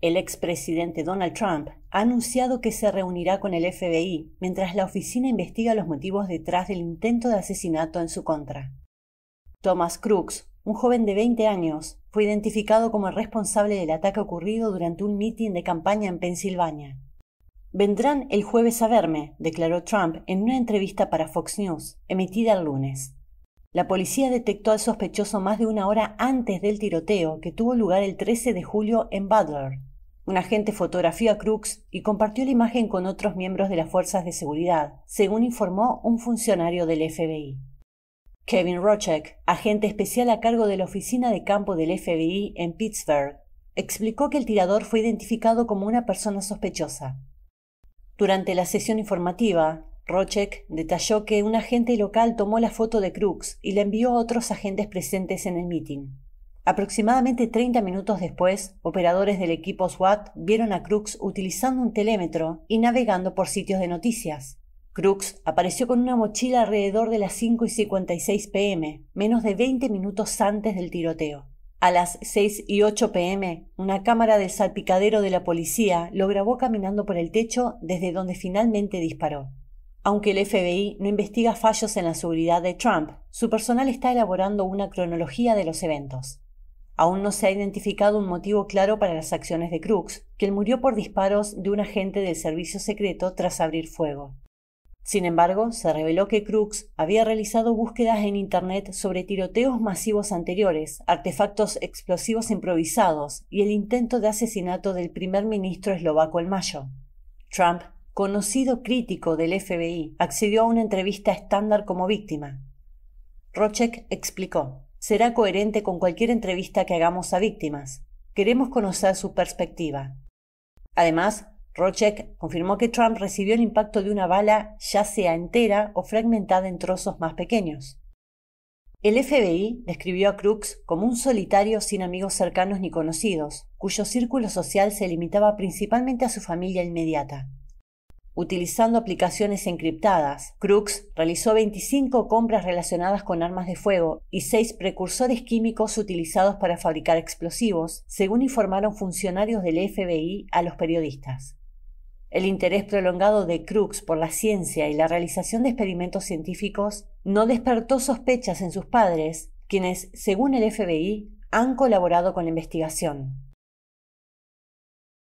El expresidente Donald Trump ha anunciado que se reunirá con el FBI mientras la oficina investiga los motivos detrás del intento de asesinato en su contra. Thomas Crooks, un joven de 20 años, fue identificado como el responsable del ataque ocurrido durante un mitin de campaña en Pensilvania. Vendrán el jueves a verme, declaró Trump en una entrevista para Fox News, emitida el lunes. La policía detectó al sospechoso más de una hora antes del tiroteo que tuvo lugar el 13 de julio en Butler, un agente fotografió a Crux y compartió la imagen con otros miembros de las fuerzas de seguridad, según informó un funcionario del FBI. Kevin Rochek, agente especial a cargo de la oficina de campo del FBI en Pittsburgh, explicó que el tirador fue identificado como una persona sospechosa. Durante la sesión informativa, Rochek detalló que un agente local tomó la foto de Crux y la envió a otros agentes presentes en el meeting. Aproximadamente 30 minutos después, operadores del equipo SWAT vieron a Crooks utilizando un telémetro y navegando por sitios de noticias. Crooks apareció con una mochila alrededor de las 5 y 56 pm, menos de 20 minutos antes del tiroteo. A las 6 y 8 pm, una cámara del salpicadero de la policía lo grabó caminando por el techo desde donde finalmente disparó. Aunque el FBI no investiga fallos en la seguridad de Trump, su personal está elaborando una cronología de los eventos. Aún no se ha identificado un motivo claro para las acciones de Crux, quien murió por disparos de un agente del servicio secreto tras abrir fuego. Sin embargo, se reveló que Crux había realizado búsquedas en Internet sobre tiroteos masivos anteriores, artefactos explosivos improvisados y el intento de asesinato del primer ministro eslovaco en mayo. Trump, conocido crítico del FBI, accedió a una entrevista estándar como víctima. Rochek explicó será coherente con cualquier entrevista que hagamos a víctimas. Queremos conocer su perspectiva. Además, Rochek confirmó que Trump recibió el impacto de una bala ya sea entera o fragmentada en trozos más pequeños. El FBI describió a Crooks como un solitario sin amigos cercanos ni conocidos, cuyo círculo social se limitaba principalmente a su familia inmediata utilizando aplicaciones encriptadas. Crux realizó 25 compras relacionadas con armas de fuego y 6 precursores químicos utilizados para fabricar explosivos, según informaron funcionarios del FBI a los periodistas. El interés prolongado de Crux por la ciencia y la realización de experimentos científicos no despertó sospechas en sus padres, quienes, según el FBI, han colaborado con la investigación.